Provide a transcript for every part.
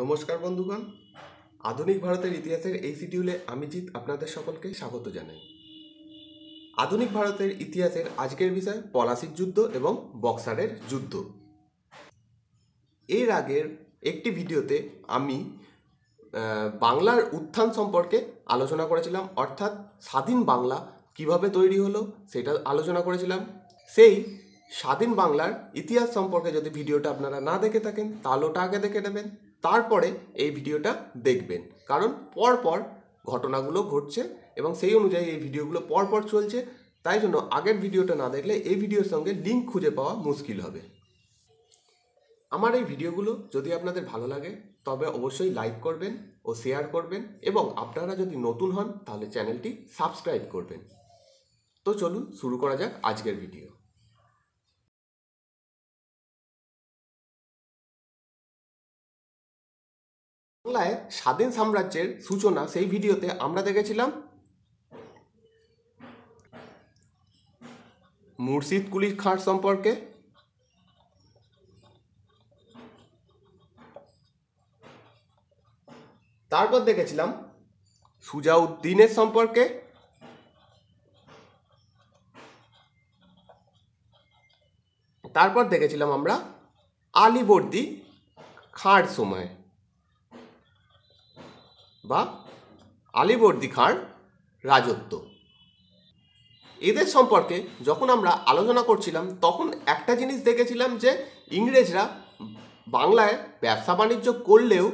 নমস্কার বন্ধুগণ আধুনিক ভারতের ইতিহাসের এই শিডিউলে আমি জিৎ আপনাদের সকলকে স্বাগত জানাই আধুনিক ভারতের ইতিহাসের আজকের বিষয় পলাশির যুদ্ধ এবং বক্সারের যুদ্ধ এর আগের একটি ভিডিওতে আমি বাংলার উত্থান সম্পর্কে আলোচনা করেছিলাম অর্থাৎ স্বাধীন বাংলা কিভাবে তৈরি হলো সেটা আলোচনা করেছিলাম সেই স্বাধীন বাংলার ইতিহাস সম্পর্কে যদি ভিডিওটা আপনারা না দেখে থাকেন তাহলে ওটা আগে দেখে নেবেন তারপরে এই ভিডিওটা দেখবেন কারণ পরপর ঘটনাগুলো ঘটছে এবং সেই অনুযায়ী এই ভিডিওগুলো পরপর চলছে তাই জন্য আগের ভিডিওটা না দেখলে এই ভিডিওর সঙ্গে লিঙ্ক খুঁজে পাওয়া মুশকিল হবে আমার এই ভিডিওগুলো যদি আপনাদের ভালো লাগে তবে অবশ্যই লাইক করবেন ও শেয়ার করবেন এবং আপনারা যদি নতুন হন তাহলে চ্যানেলটি সাবস্ক্রাইব করবেন তো চলুন শুরু করা যাক আজকের ভিডিও মোগলায় স্বাধীন সাম্রাজ্যের সূচনা সেই ভিডিওতে আমরা দেখেছিলাম মুর্শিদ কুলি খাঁর সম্পর্কে তারপর দেখেছিলাম সুজাউদ্দিনের সম্পর্কে তারপর দেখেছিলাম আমরা আলিবর্দি খাঁড় সময় বা আলিবর্দি খাঁর রাজত্ব এদের সম্পর্কে যখন আমরা আলোচনা করছিলাম তখন একটা জিনিস দেখেছিলাম যে ইংরেজরা বাংলায় ব্যবসা বাণিজ্য করলেও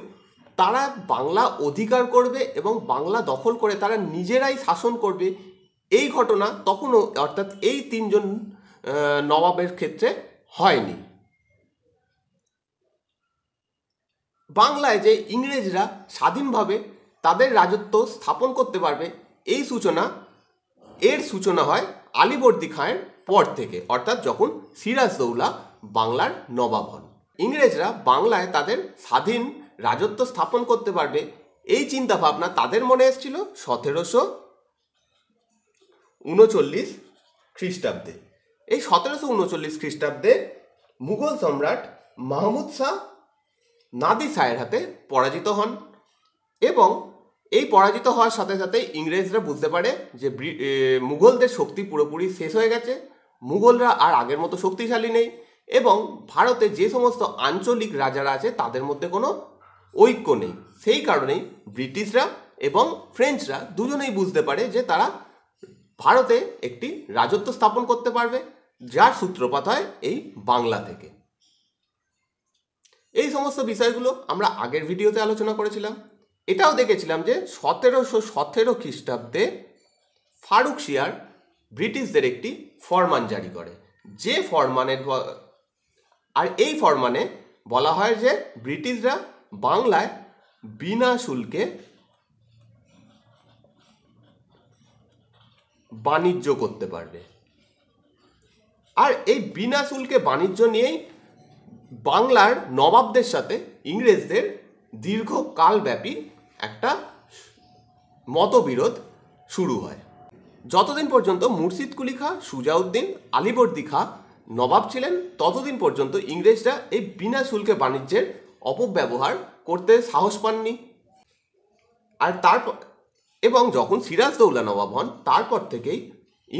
তারা বাংলা অধিকার করবে এবং বাংলা দখল করে তারা নিজেরাই শাসন করবে এই ঘটনা তখনও অর্থাৎ এই তিনজন নবাবের ক্ষেত্রে হয়নি বাংলায় যে ইংরেজরা স্বাধীনভাবে তাদের রাজত্ব স্থাপন করতে পারবে এই সূচনা এর সূচনা হয় আলিবর্দী খাঁয়ের পর থেকে অর্থাৎ যখন সিরাজদৌলা বাংলার নবাব হন ইংরেজরা বাংলায় তাদের স্বাধীন রাজত্ব স্থাপন করতে পারবে এই চিন্তা ভাবনা তাদের মনে এসেছিল সতেরোশো উনচল্লিশ খ্রিস্টাব্দে এই সতেরোশো উনচল্লিশ খ্রিস্টাব্দে মুঘল সম্রাট মাহমুদ শাহ নাদি সাহের হাতে পরাজিত হন এবং এই পরাজিত হওয়ার সাথে সাথে ইংরেজরা বুঝতে পারে যে মুঘলদের শক্তি পুরোপুরি শেষ হয়ে গেছে মুঘলরা আর আগের মতো শক্তিশালী নেই এবং ভারতে যে সমস্ত আঞ্চলিক রাজারা আছে তাদের মধ্যে কোনো ঐক্য নেই সেই কারণেই ব্রিটিশরা এবং ফ্রেঞ্চরা দুজনেই বুঝতে পারে যে তারা ভারতে একটি রাজত্ব স্থাপন করতে পারবে যার সূত্রপাত হয় এই বাংলা থেকে এই সমস্ত বিষয়গুলো আমরা আগের ভিডিওতে আলোচনা করেছিলাম এটাও দেখেছিলাম যে সতেরোশো সতেরো খ্রিস্টাব্দে ফারুক শিয়ার ব্রিটিশদের একটি ফরমান জারি করে যে ফরমানের আর এই ফরমানে বলা হয় যে ব্রিটিশরা বাংলায় বিনা শুল্কে বাণিজ্য করতে পারবে আর এই বিনা শুল্কে বাণিজ্য নিয়েই বাংলার নবাবদের সাথে ইংরেজদের দীর্ঘকালব্যাপী একটা মতবিরোধ শুরু হয় যতদিন পর্যন্ত মুর্শিদ কুলি খা সুজাউদ্দিন আলিবর্দি খা নবাব ছিলেন ততদিন পর্যন্ত ইংরেজরা এই বিনা শুল্কে বাণিজ্যের অপব্যবহার করতে সাহস পাননি আর তারপর এবং যখন সিরাজ দৌলা নবাব হন তারপর থেকেই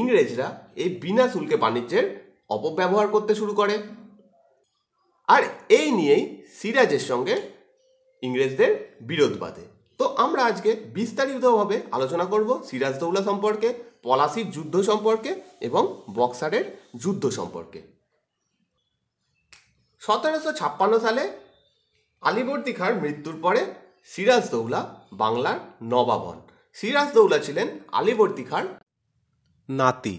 ইংরেজরা এই বিনা শুল্কে বাণিজ্যের অপব্যবহার করতে শুরু করে আর এই নিয়েই সিরাজের সঙ্গে ইংরেজদের বিরোধ বাঁধে তো আমরা আজকে বিস্তারিতভাবে আলোচনা করব সিরাজদৌলা সম্পর্কে পলাশির যুদ্ধ সম্পর্কে এবং বক্সারের যুদ্ধ সম্পর্কে সতেরোশো ছাপ্পান্ন সালে আলিবর্দী খাঁর মৃত্যুর পরে সিরাজদৌলা বাংলার নবাব হন সিরাজদৌলা ছিলেন আলিবর্দী খাঁর নাতি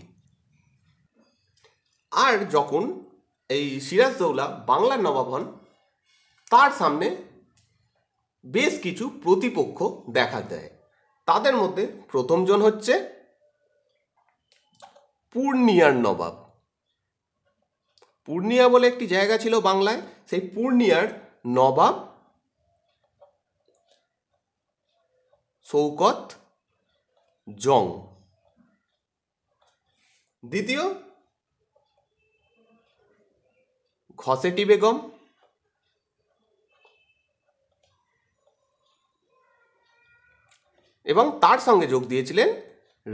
আর যখন এই সিরাজদৌলা বাংলার নবাব হন তার সামনে বেশ কিছু প্রতিপক্ষ দেখা দেয় তাদের মধ্যে প্রথমজন হচ্ছে পূর্ণিয়ার নবাব পূর্ণিয়া বলে একটি জায়গা ছিল বাংলায় সেই পূর্ণিয়ার নবাব শৌকত জং দ্বিতীয় ঘসেটি বেগম এবং তার সঙ্গে যোগ দিয়েছিলেন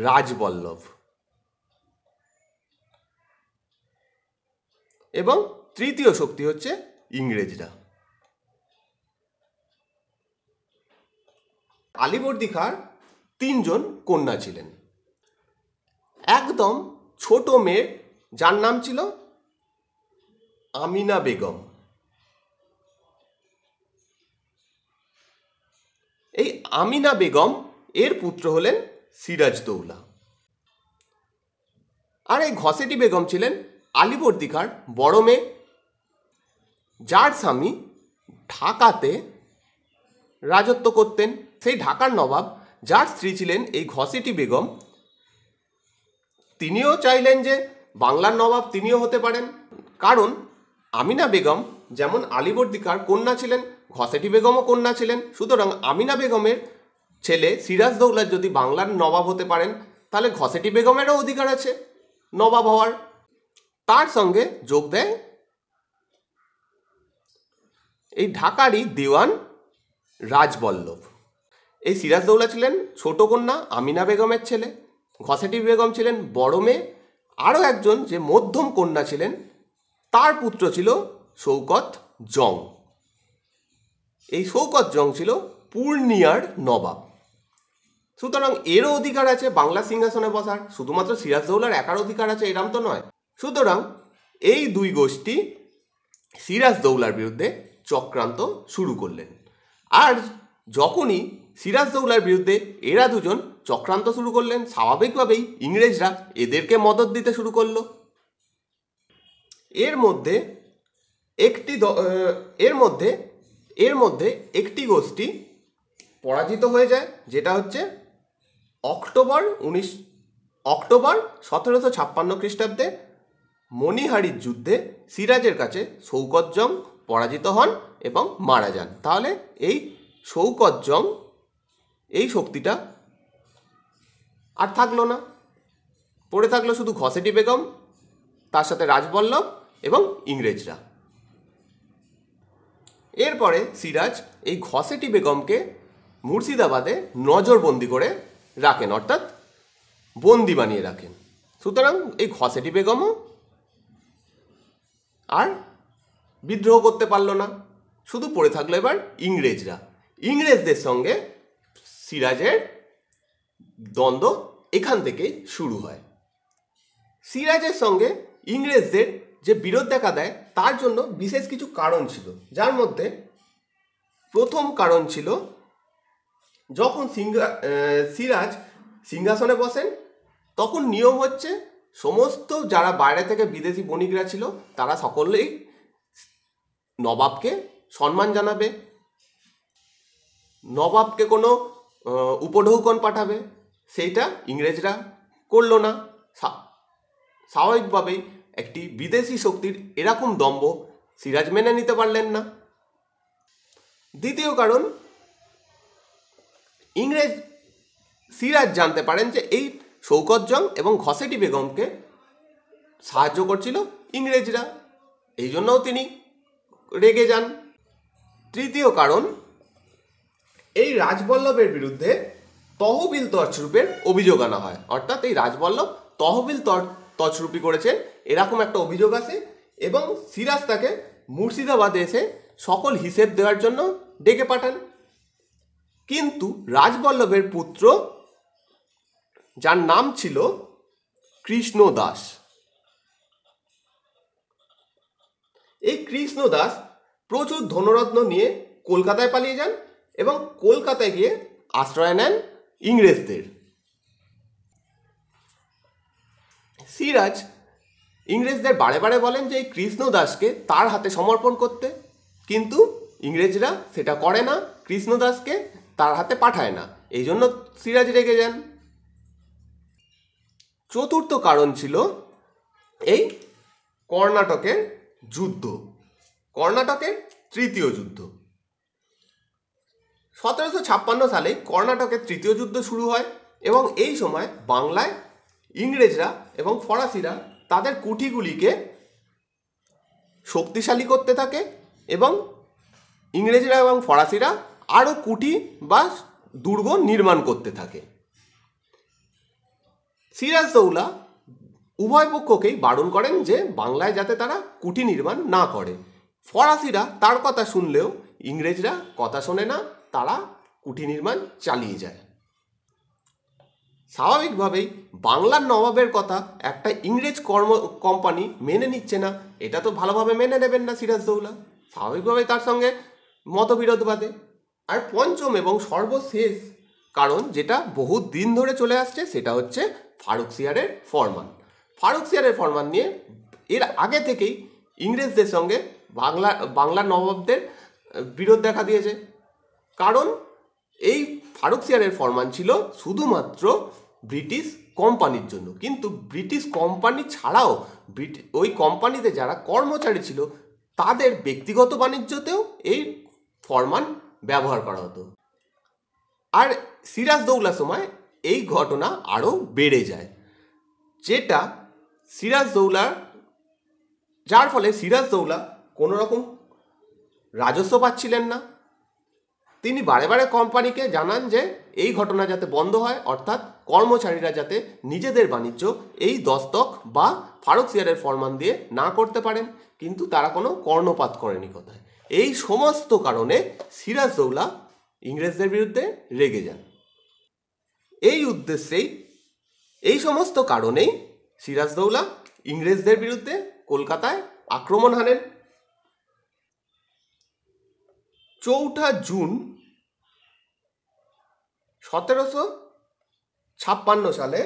রাজবল্লভ এবং তৃতীয় শক্তি হচ্ছে ইংরেজরা আলিবর্দি তিনজন কন্যা ছিলেন একদম ছোট মেয়ে যার নাম ছিল আমিনা বেগম এই আমিনা বেগম এর পুত্র হলেন সিরাজদৌলা আর এই ঘসেটি বেগম ছিলেন আলিবর্দিকার বড় মেয়ে যার স্বামী ঢাকাতে রাজত্ব করতেন সেই ঢাকার নবাব যার স্ত্রী ছিলেন এই ঘসেটি বেগম তিনিও চাইলেন যে বাংলার নবাব তিনিও হতে পারেন কারণ আমিনা বেগম যেমন আলিবর্দিকার কন্যা ছিলেন ঘসেটি বেগমও কন্যা ছিলেন সুতরাং আমিনা বেগমের ছেলে সিরাজ দৌলার যদি বাংলার নবাব হতে পারেন তাহলে ঘসেটি বেগমেরও অধিকার আছে নবাব হওয়ার তার সঙ্গে যোগ দেয় এই ঢাকারই দেওয়ান রাজবল্লভ এই সিরাজ দৌলা ছিলেন ছোট কন্যা আমিনা বেগমের ছেলে ঘসেটি বেগম ছিলেন বড় মেয়ে আরও একজন যে মধ্যম কন্যা ছিলেন তার পুত্র ছিল শৌকত জং এই শৌকত জং ছিল পূর্ণিয়ার নবাব সুতরাং এরও অধিকার আছে বাংলা সিংহাসনে বসার শুধুমাত্র সিরাজদৌলার একার অধিকার আছে এরাম তো নয় সুতরাং এই দুই গোষ্ঠী সিরাজদৌলার বিরুদ্ধে চক্রান্ত শুরু করলেন আর যখনই সিরাজদৌলার বিরুদ্ধে এরা দুজন চক্রান্ত শুরু করলেন স্বাভাবিকভাবেই ইংরেজরা এদেরকে মদত দিতে শুরু করলো এর মধ্যে একটি এর মধ্যে এর মধ্যে একটি গোষ্ঠী পরাজিত হয়ে যায় যেটা হচ্ছে অক্টোবর উনিশ অক্টোবর সতেরোশো ছাপ্পান্ন খ্রিস্টাব্দে মণিহারির যুদ্ধে সিরাজের কাছে সৌকত জং পরাজিত হন এবং মারা যান তাহলে এই সৌকত জং এই শক্তিটা আর থাকলো না পড়ে থাকলো শুধু ঘসেটি বেগম তার সাথে রাজবল্লভ এবং ইংরেজরা এরপরে সিরাজ এই ঘসেটি বেগমকে মুর্শিদাবাদে নজরবন্দি করে রাখেন অর্থাৎ বন্দি বানিয়ে রাখেন সুতরাং এই খসেটি বেগমও আর বিদ্রোহ করতে পারল না শুধু পড়ে থাকলো এবার ইংরেজরা ইংরেজদের সঙ্গে সিরাজের দ্বন্দ্ব এখান থেকেই শুরু হয় সিরাজের সঙ্গে ইংরেজদের যে বিরোধ দেখা দেয় তার জন্য বিশেষ কিছু কারণ ছিল যার মধ্যে প্রথম কারণ ছিল যখন সিরাজ সিংহাসনে বসেন তখন নিয়ম হচ্ছে সমস্ত যারা বাইরে থেকে বিদেশি বণিকরা ছিল তারা সকলেই নবাবকে সম্মান জানাবে নবাবকে কোনো উপঢৌকন পাঠাবে সেইটা ইংরেজরা করল না স্বাভাবিকভাবেই একটি বিদেশি শক্তির এরকম দম্ব সিরাজ মেনে নিতে পারলেন না দ্বিতীয় কারণ ইংরেজ সিরাজ জানতে পারেন যে এই শৌকত জং এবং ঘসেটি বেগমকে সাহায্য করছিল ইংরেজরা এই জন্যও তিনি রেগে যান তৃতীয় কারণ এই রাজবল্লভের বিরুদ্ধে তহবিল তছরূপের অভিযোগ আনা হয় অর্থাৎ এই রাজবল্লভ তহবিল তছরূপি করেছে এরকম একটা অভিযোগ আছে এবং সিরাজ তাকে মুর্শিদাবাদে এসে সকল হিসেব দেওয়ার জন্য ডেকে পাঠান কিন্তু রাজবল্লভের পুত্র যার নাম ছিল কৃষ্ণ দাস এই কৃষ্ণ দাস প্রচুর ধনরত্ন নিয়ে কলকাতায় পালিয়ে যান এবং কলকাতায় গিয়ে আশ্রয় নেন ইংরেজদের সিরাজ ইংরেজদের বারে বারে বলেন যে এই কৃষ্ণ দাসকে তার হাতে সমর্পণ করতে কিন্তু ইংরেজরা সেটা করে না কৃষ্ণ দাসকে তার হাতে পাঠায় না এই জন্য সিরাজ রেগে যান চতুর্থ কারণ ছিল এই কর্ণাটকের যুদ্ধ কর্ণাটকের তৃতীয় যুদ্ধ সতেরোশো ছাপ্পান্ন সালে কর্ণাটকের তৃতীয় যুদ্ধ শুরু হয় এবং এই সময় বাংলায় ইংরেজরা এবং ফরাসিরা তাদের কুঠিগুলিকে শক্তিশালী করতে থাকে এবং ইংরেজরা এবং ফরাসিরা আরও কুটি বা দুর্গ নির্মাণ করতে থাকে সিরাজ দৌলা উভয় পক্ষকেই বারণ করেন যে বাংলায় যাতে তারা কুটি নির্মাণ না করে ফরাসিরা তার কথা শুনলেও ইংরেজরা কথা শোনে না তারা কুটি নির্মাণ চালিয়ে যায় স্বাভাবিকভাবেই বাংলার নবাবের কথা একটা ইংরেজ কর্ম কোম্পানি মেনে নিচ্ছে না এটা তো ভালোভাবে মেনে নেবেন না সিরাজ দৌলা স্বাভাবিকভাবেই তার সঙ্গে মতবিরোধ বাদে আর পঞ্চম এবং সর্বশেষ কারণ যেটা বহু দিন ধরে চলে আসছে সেটা হচ্ছে ফারুক সিয়ারের ফরমান ফারুক সিয়ারের ফরমান নিয়ে এর আগে থেকেই ইংরেজদের সঙ্গে বাংলা বাংলার নবাবদের বিরোধ দেখা দিয়েছে কারণ এই ফারুক সিয়ারের ফরমান ছিল শুধুমাত্র ব্রিটিশ কোম্পানির জন্য কিন্তু ব্রিটিশ কোম্পানি ছাড়াও ওই কোম্পানিতে যারা কর্মচারী ছিল তাদের ব্যক্তিগত বাণিজ্যতেও এই ফরমান ব্যবহার করা হতো আর সিরাজ দৌলার সময় এই ঘটনা আরও বেড়ে যায় যেটা সিরাজ দৌলার যার ফলে সিরাজ দৌলা কোনো রকম রাজস্ব পাচ্ছিলেন না তিনি বারে বারে কোম্পানিকে জানান যে এই ঘটনা যাতে বন্ধ হয় অর্থাৎ কর্মচারীরা যাতে নিজেদের বাণিজ্য এই দস্তক বা ফারুক সিয়ারের ফরমান দিয়ে না করতে পারেন কিন্তু তারা কোনো কর্ণপাত করেনি কোথায় এই সমস্ত কারণে সিরাজদৌলা ইংরেজদের বিরুদ্ধে রেগে যান এই উদ্দেশ্যেই এই সমস্ত কারণেই সিরাজদৌলা ইংরেজদের বিরুদ্ধে কলকাতায় আক্রমণ হানেন চৌঠা জুন সতেরোশো ছাপ্পান্ন সালে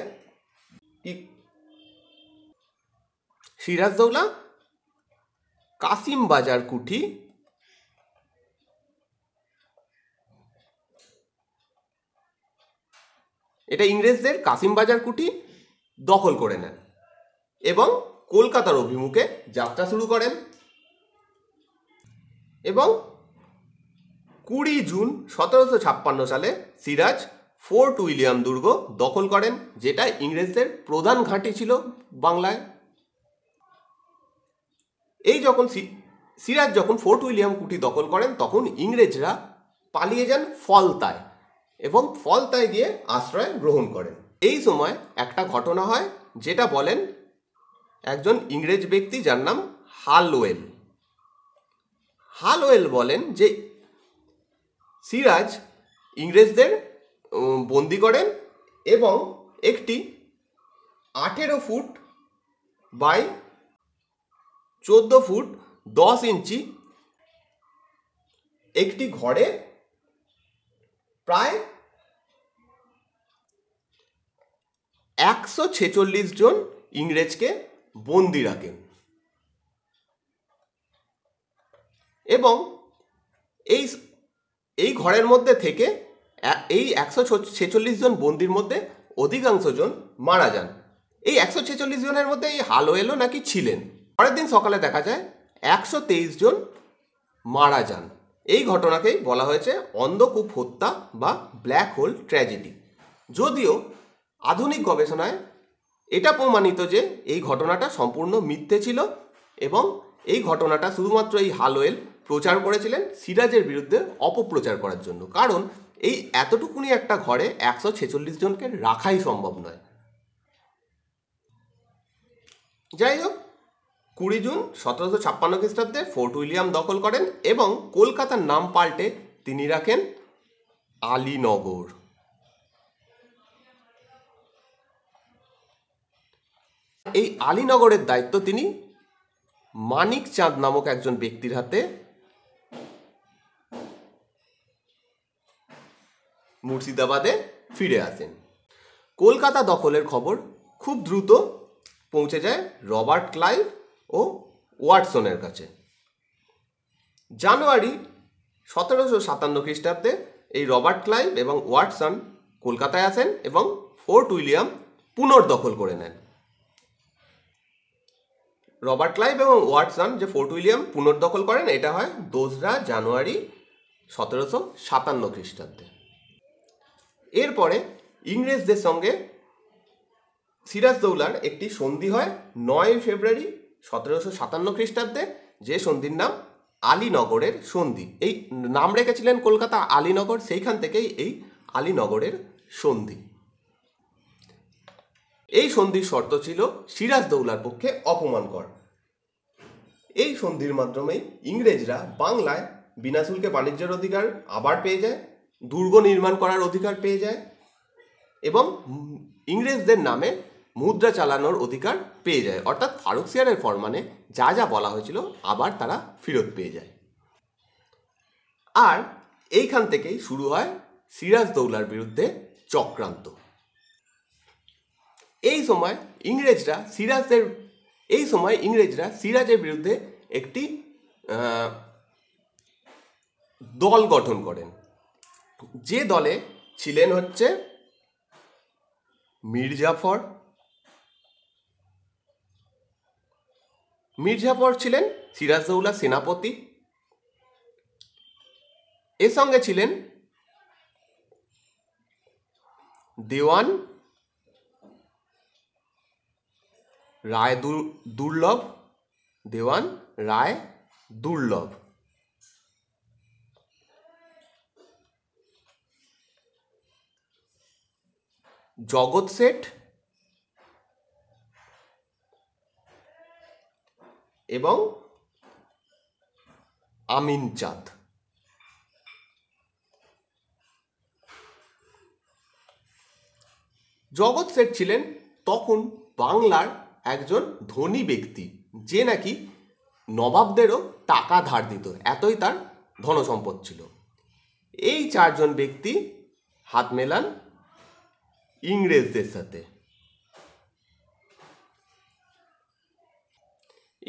সিরাজদৌলা কাসিম বাজার কুঠি এটা ইংরেজদের কাসিমবাজার কুটি দখল করে নেন এবং কলকাতার অভিমুখে যাত্রা শুরু করেন এবং কুড়ি জুন সতেরোশো ছাপ্পান্ন সালে সিরাজ ফোর্ট উইলিয়াম দুর্গ দখল করেন যেটা ইংরেজদের প্রধান ঘাঁটি ছিল বাংলায় এই যখন সিরাজ যখন ফোর্ট উইলিয়াম কুটি দখল করেন তখন ইংরেজরা পালিয়ে যান ফলতায় এবং ফল তাই দিয়ে আশ্রয় গ্রহণ করেন এই সময় একটা ঘটনা হয় যেটা বলেন একজন ইংরেজ ব্যক্তি যার নাম হালওয়েল হালওয়েল বলেন যে সিরাজ ইংরেজদের বন্দি করেন এবং একটি আঠেরো ফুট বাই চোদ্দো ফুট দশ ইঞ্চি একটি ঘরে প্রায় একশো ছেচল্লিশ জন ইংরেজকে বন্দি রাখেন এবং এই এই ঘরের মধ্যে থেকে এই একশো ছেচল্লিশ জন বন্দির মধ্যে অধিকাংশ জন মারা যান এই একশো ছেচল্লিশ জনের মধ্যে এই হালো এলো নাকি ছিলেন পরের দিন সকালে দেখা যায় একশো তেইশ জন মারা যান এই ঘটনাকেই বলা হয়েছে অন্ধকূপ হত্যা বা ব্ল্যাক হোল ট্র্যাজেডি যদিও আধুনিক গবেষণায় এটা প্রমাণিত যে এই ঘটনাটা সম্পূর্ণ মিথ্যে ছিল এবং এই ঘটনাটা শুধুমাত্র এই হালোয়েল প্রচার করেছিলেন সিরাজের বিরুদ্ধে অপপ্রচার করার জন্য কারণ এই এতটুকুনি একটা ঘরে একশো ছেচল্লিশ জনকে রাখাই সম্ভব নয় যাই হোক কুড়ি জুন সতেরোশো ছাপ্পান্ন খ্রিস্টাব্দে ফোর্ট উইলিয়াম দখল করেন এবং কলকাতার নাম পাল্টে তিনি রাখেন আলীনগর এই আলীনগরের দায়িত্ব তিনি মানিক চাঁদ নামক একজন ব্যক্তির হাতে মুর্শিদাবাদে ফিরে আসেন কলকাতা দখলের খবর খুব দ্রুত পৌঁছে যায় রবার্ট ক্লাইভ ও ওয়াটসনের কাছে জানুয়ারি সতেরোশো সাতান্ন খ্রিস্টাব্দে এই রবার্ট ক্লাইভ এবং ওয়াটসন কলকাতায় আসেন এবং ফোর্ট উইলিয়াম পুনর্দখল করে নেন রবার্ট ক্লাইভ এবং ওয়াটসন যে ফোর্ট উইলিয়াম পুনর্দখল করেন এটা হয় দোসরা জানুয়ারি সতেরোশো সাতান্ন খ্রিস্টাব্দে এরপরে ইংরেজদের সঙ্গে সিরাজদৌলার একটি সন্ধি হয় নয় ফেব্রুয়ারি সতেরোশো সাতান্ন খ্রিস্টাব্দে যে সন্ধির নাম আলীনগরের সন্ধি এই নাম রেখেছিলেন কলকাতা আলীনগর সেইখান থেকেই এই আলীনগরের সন্ধি এই সন্ধির শর্ত ছিল সিরাজ দৌলার পক্ষে অপমান কর এই সন্ধির মাধ্যমেই ইংরেজরা বাংলায় বিনাশুলকে বাণিজ্যের অধিকার আবার পেয়ে যায় দুর্গ নির্মাণ করার অধিকার পেয়ে যায় এবং ইংরেজদের নামে মুদ্রা চালানোর অধিকার পেয়ে যায় অর্থাৎ ফারুকসিয়ারের ফরমানে যা যা বলা হয়েছিল আবার তারা ফেরত পেয়ে যায় আর এইখান থেকেই শুরু হয় সিরাজ দৌলার বিরুদ্ধে চক্রান্ত এই সময় ইংরেজরা সিরাজের এই সময় ইংরেজরা সিরাজের বিরুদ্ধে একটি দল গঠন করেন যে দলে ছিলেন হচ্ছে মীর জাফর মির্জাফর ছিলেন সিরাজদৌলা সেনাপতি এর সঙ্গে ছিলেন দেওয়ান রায় দুর্লভ দেওয়ান রায় দুর্লভ জগৎ শেঠ এবং আমিন চাঁদ জগৎ শেঠ ছিলেন তখন বাংলার একজন ধনী ব্যক্তি যে নাকি নবাবদেরও টাকা ধার দিত এতই তার ধনসম্পদ ছিল এই চারজন ব্যক্তি হাত মেলান ইংরেজদের সাথে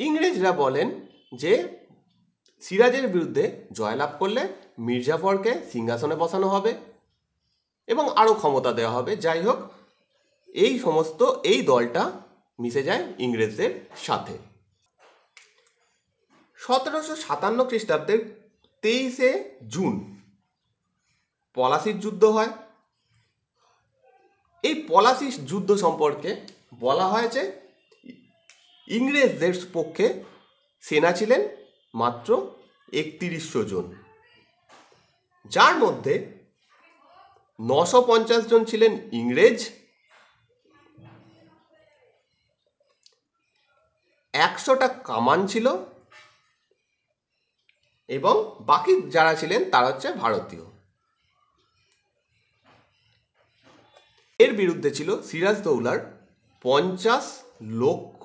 ইংরেজরা বলেন যে সিরাজের বিরুদ্ধে জয়লাভ করলে মির্জাফরকে সিংহাসনে বসানো হবে এবং আরও ক্ষমতা দেওয়া হবে যাই হোক এই সমস্ত এই দলটা মিশে যায় ইংরেজদের সাথে সতেরোশো সাতান্ন খ্রিস্টাব্দের তেইশে জুন পলাশির যুদ্ধ হয় এই পলাশির যুদ্ধ সম্পর্কে বলা হয়েছে ইংরেজদের পক্ষে সেনা ছিলেন মাত্র একত্রিশশো জন যার মধ্যে নশো পঞ্চাশ জন ছিলেন ইংরেজ একশোটা কামান ছিল এবং বাকি যারা ছিলেন তারা হচ্ছে ভারতীয় এর বিরুদ্ধে ছিল সিরাজ দৌলার পঞ্চাশ লক্ষ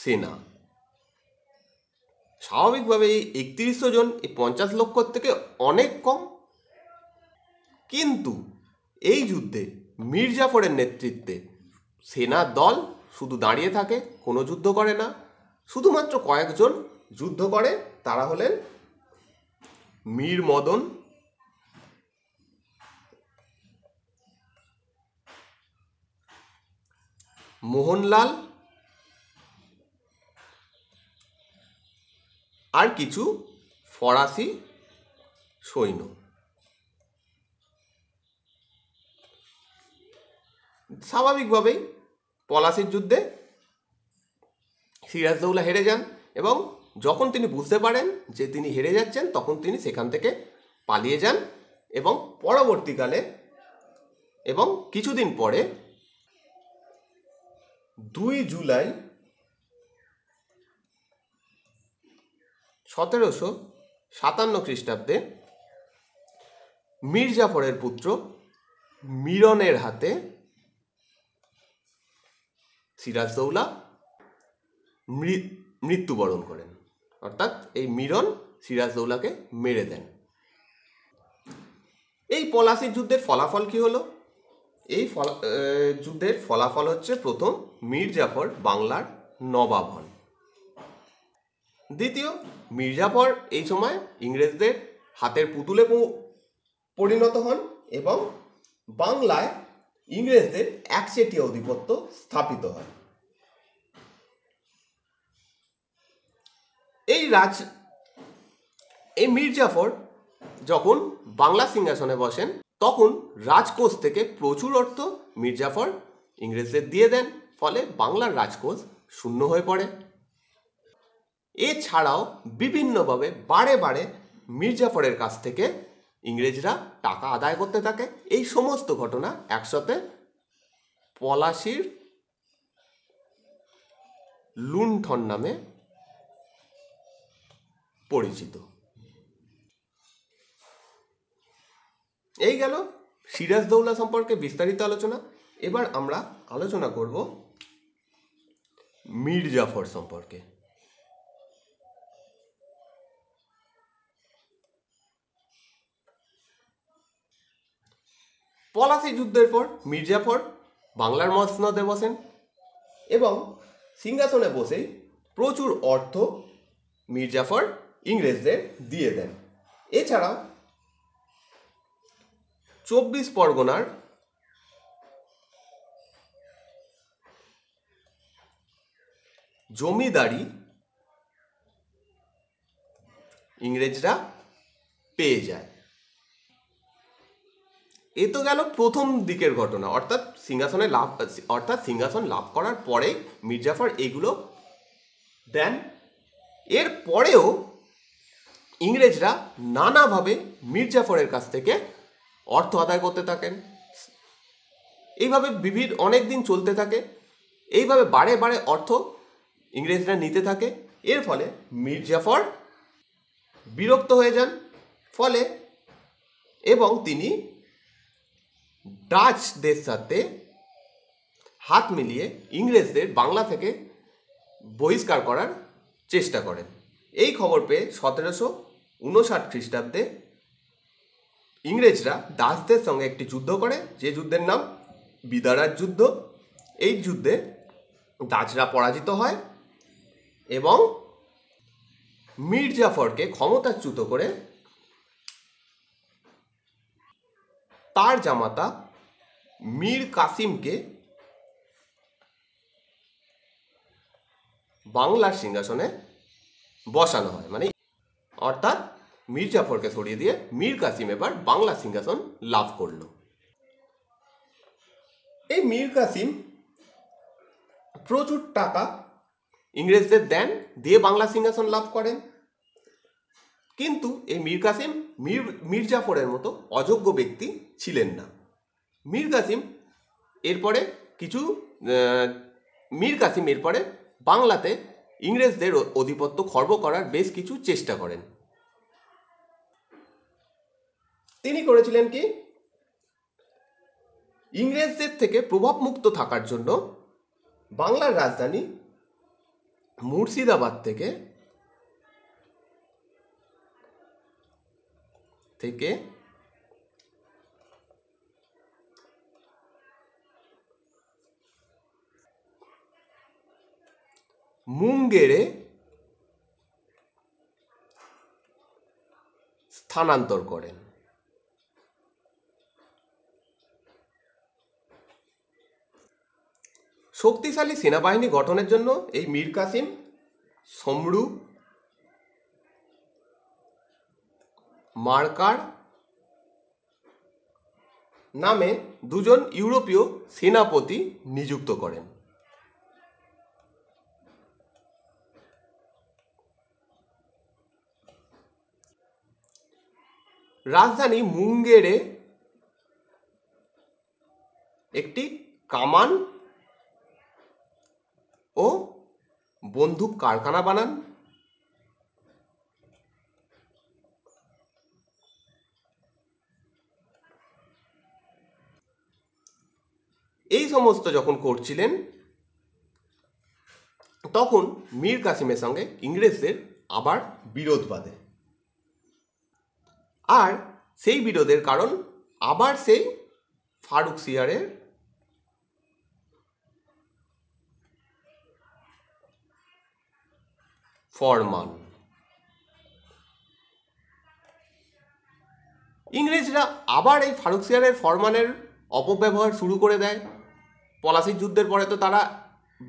সেনা স্বাভাবিকভাবে এই একত্রিশশো জন এই পঞ্চাশ লক্ষ থেকে অনেক কম কিন্তু এই যুদ্ধে মির্জাফরের নেতৃত্বে সেনা দল শুধু দাঁড়িয়ে থাকে কোনো যুদ্ধ করে না শুধুমাত্র কয়েকজন যুদ্ধ করে তারা হলেন মীর মদন মোহনলাল আর কিছু ফরাসি সৈন্য স্বাভাবিকভাবেই পলাশির যুদ্ধে সিরাজদৌলা হেরে যান এবং যখন তিনি বুঝতে পারেন যে তিনি হেরে যাচ্ছেন তখন তিনি সেখান থেকে পালিয়ে যান এবং পরবর্তীকালে এবং কিছুদিন পরে দুই জুলাই সতেরোশো সাতান্ন খ্রিস্টাব্দে মির্জাফরের পুত্র মিরনের হাতে সিরাজদৌলা মৃত্যুবরণ করেন অর্থাৎ এই মিরন সিরাজদৌলাকে মেরে দেন এই পলাশির যুদ্ধের ফলাফল কি হলো এই ফলা যুদ্ধের ফলাফল হচ্ছে প্রথম মির্জাফর বাংলার নবাব হন দ্বিতীয় মির্জাফর এই সময় ইংরেজদের হাতের পুতুলে পরিণত হন এবং বাংলায় ইংরেজদের একচেটিয়া আধিপত্য স্থাপিত হয় এই রাজ এই মির্জাফর যখন বাংলা সিংহাসনে বসেন তখন রাজকোষ থেকে প্রচুর অর্থ মির্জাফর ইংরেজদের দিয়ে দেন ফলে বাংলার রাজকোষ শূন্য হয়ে পড়ে এছাড়াও বিভিন্নভাবে বারে বারে মির্জাফরের কাছ থেকে ইংরেজরা টাকা আদায় করতে থাকে এই সমস্ত ঘটনা একসাথে পলাশির লুণ্ঠন নামে পরিচিত এই গেল সিরাজ দৌলা সম্পর্কে বিস্তারিত আলোচনা এবার আমরা আলোচনা করব মির্জাফর সম্পর্কে পলাশী যুদ্ধের পর মির্জাফর বাংলার মসনদে বসেন এবং সিংহাসনে বসে প্রচুর অর্থ মির্জাফর ইংরেজদের দিয়ে দেন এছাড়াও চব্বিশ পরগনার জমিদারি ইংরেজরা পেয়ে যায় এ তো গেল প্রথম দিকের ঘটনা অর্থাৎ সিংহাসনে লাভ অর্থাৎ সিংহাসন লাভ করার পরে মির্জাফর এগুলো দেন এর পরেও ইংরেজরা নানাভাবে মির্জাফরের কাছ থেকে অর্থ আদায় করতে থাকেন এইভাবে বিভিন্ন অনেক দিন চলতে থাকে এইভাবে বারে বারে অর্থ ইংরেজরা নিতে থাকে এর ফলে মির্জাফর বিরক্ত হয়ে যান ফলে এবং তিনি ডাচদের সাথে হাত মিলিয়ে ইংরেজদের বাংলা থেকে বহিষ্কার করার চেষ্টা করেন এই খবর পেয়ে সতেরোশো উনষাট খ্রিস্টাব্দে ইংরেজরা দাসদের সঙ্গে একটি যুদ্ধ করে যে যুদ্ধের নাম বিদারার যুদ্ধ এই যুদ্ধে দাসরা পরাজিত হয় এবং মীর জাফরকে ক্ষমতাচ্যুত করে তার জামাতা মীর কাসিমকে বাংলার সিংহাসনে বসানো হয় মানে অর্থাৎ মীর জাফরকে সরিয়ে দিয়ে মীর কাসিম এবার বাংলা সিংহাসন লাভ করল এই মীর কাসিম প্রচুর টাকা ইংরেজদের দেন দিয়ে বাংলা সিংহাসন লাভ করেন কিন্তু এই মীর কাসিম মীর মীর জাফরের মতো অযোগ্য ব্যক্তি ছিলেন না মীর কাসিম এরপরে কিছু মীর কাসিম এরপরে বাংলাতে ইংরেজদের আধিপত্য খর্ব করার বেশ কিছু চেষ্টা করেন তিনি করেছিলেন কি ইংরেজদের থেকে প্রভাবমুক্ত থাকার জন্য বাংলার রাজধানী মুর্শিদাবাদ থেকে থেকে মুঙ্গেরে স্থানান্তর করেন শক্তিশালী সেনাবাহিনী গঠনের জন্য এই মীর কাসিম সমরু মার্কার নামে দুজন ইউরোপীয় সেনাপতি নিযুক্ত করেন রাজধানী মুঙ্গেরে একটি কামান ও বন্দুক কারখানা বানান এই সমস্ত যখন করছিলেন তখন মীর কাসিমের সঙ্গে ইংরেজদের আবার বিরোধ বাঁধে আর সেই বিরোধের কারণ আবার সেই ফারুক সিয়ারের ফরমান ইংরেজরা আবার এই ফারুক সিয়ারের ফরমানের অপব্যবহার শুরু করে দেয় পলাশির যুদ্ধের পরে তো তারা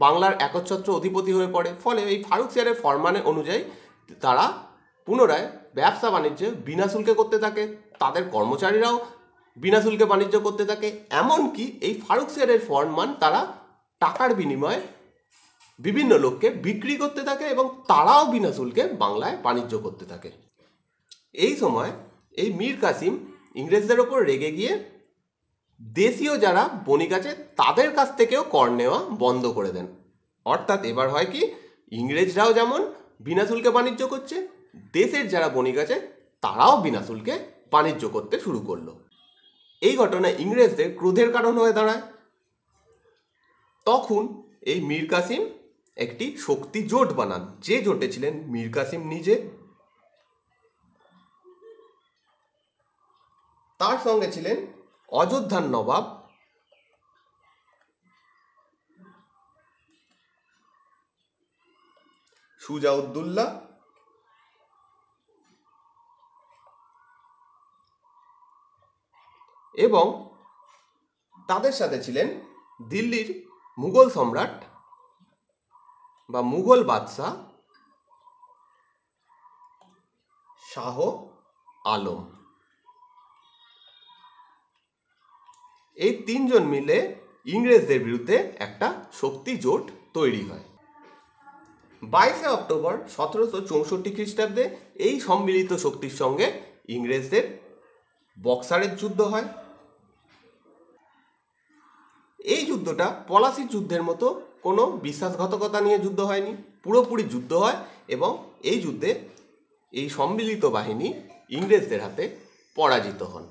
বাংলার একচ্ছত্র অধিপতি হয়ে পড়ে ফলে এই ফারুক সিয়ারের ফরমানের অনুযায়ী তারা পুনরায় ব্যবসা বাণিজ্য বিনা শুল্কে করতে থাকে তাদের কর্মচারীরাও বিনা শুল্কে বাণিজ্য করতে থাকে এমনকি এই ফারুক শেয়ারের ফরমান তারা টাকার বিনিময়ে বিভিন্ন লোককে বিক্রি করতে থাকে এবং তারাও বিনা শুল্কে বাংলায় বাণিজ্য করতে থাকে এই সময় এই মীর কাসিম ইংরেজদের ওপর রেগে গিয়ে দেশীয় যারা বণিক আছে তাদের কাছ থেকেও কর নেওয়া বন্ধ করে দেন অর্থাৎ এবার হয় কি ইংরেজরাও যেমন বিনা শুল্কে বাণিজ্য করছে দেশের যারা বণিক আছে তারাও বিনা শুল্কে বাণিজ্য করতে শুরু করলো এই ঘটনা ইংরেজদের ক্রোধের কারণ হয়ে দাঁড়ায় তখন এই মীর কাসিম একটি শক্তি জোট বানান যে জোটে ছিলেন মীর কাসিম নিজে তার সঙ্গে ছিলেন অযোধ্যার নবাব সুজাউদ্দুল্লাহ এবং তাদের সাথে ছিলেন দিল্লির মুঘল সম্রাট বা মুঘল বাদশাহ শাহ আলম এই তিনজন মিলে ইংরেজদের বিরুদ্ধে একটা শক্তি জোট তৈরি হয় বাইশে অক্টোবর সতেরোশো চৌষট্টি খ্রিস্টাব্দে এই সম্মিলিত শক্তির সঙ্গে ইংরেজদের বক্সারের যুদ্ধ হয় এই যুদ্ধটা পলাশির যুদ্ধের মতো কোনো বিশ্বাসঘাতকতা নিয়ে যুদ্ধ হয়নি পুরোপুরি যুদ্ধ হয় এবং এই যুদ্ধে এই সম্মিলিত বাহিনী ইংরেজদের হাতে পরাজিত হন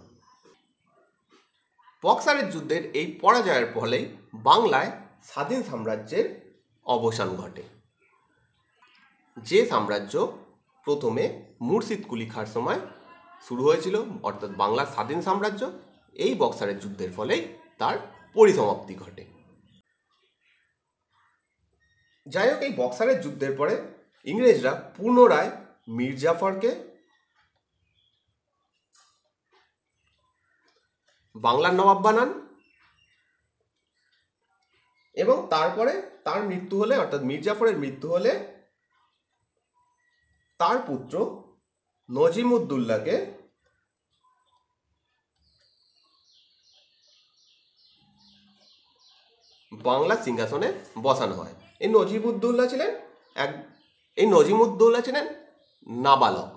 বক্সারের যুদ্ধের এই পরাজয়ের ফলেই বাংলায় স্বাধীন সাম্রাজ্যের অবসান ঘটে যে সাম্রাজ্য প্রথমে মুর্শিদ কুলি খার সময় শুরু হয়েছিল অর্থাৎ বাংলার স্বাধীন সাম্রাজ্য এই বক্সারের যুদ্ধের ফলেই তার পরিসমাপ্তি ঘটে যাই হোক এই বক্সারের যুদ্ধের পরে ইংরেজরা পুনরায় মির্জাফরকে বাংলার নবাব বানান এবং তারপরে তার মৃত্যু হলে অর্থাৎ মির্জাফরের মৃত্যু হলে তার পুত্র নজিমুদ্দুল্লাহকে বাংলা সিংহাসনে বসানো হয় এই নজিবুদ্দৌলা ছিলেন এক এই নজিমুদ্দৌলা ছিলেন নাবালক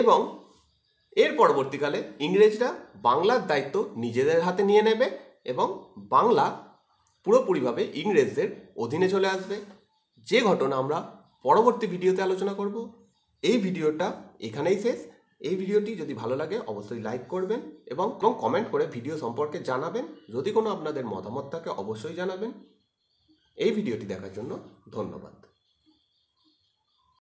এবং এর পরবর্তীকালে ইংরেজরা বাংলার দায়িত্ব নিজেদের হাতে নিয়ে নেবে এবং বাংলা পুরোপুরিভাবে ইংরেজদের অধীনে চলে আসবে যে ঘটনা আমরা পরবর্তী ভিডিওতে আলোচনা করব এই ভিডিওটা এখানেই শেষ এই ভিডিওটি যদি ভালো লাগে অবশ্যই লাইক করবেন এবং কমেন্ট করে ভিডিও সম্পর্কে জানাবেন যদি কোনো আপনাদের মতামত থাকে অবশ্যই জানাবেন এই ভিডিওটি দেখার জন্য ধন্যবাদ